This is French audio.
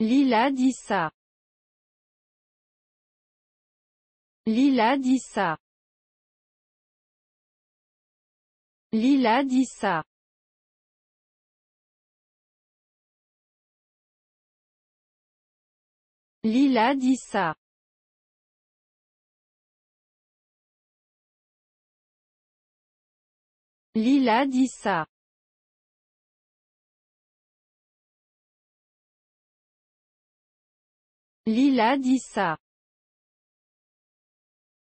Lila dit ça. Lila dit ça. Lila dit ça. Lila dit ça. Lila dit ça. Lila dit ça.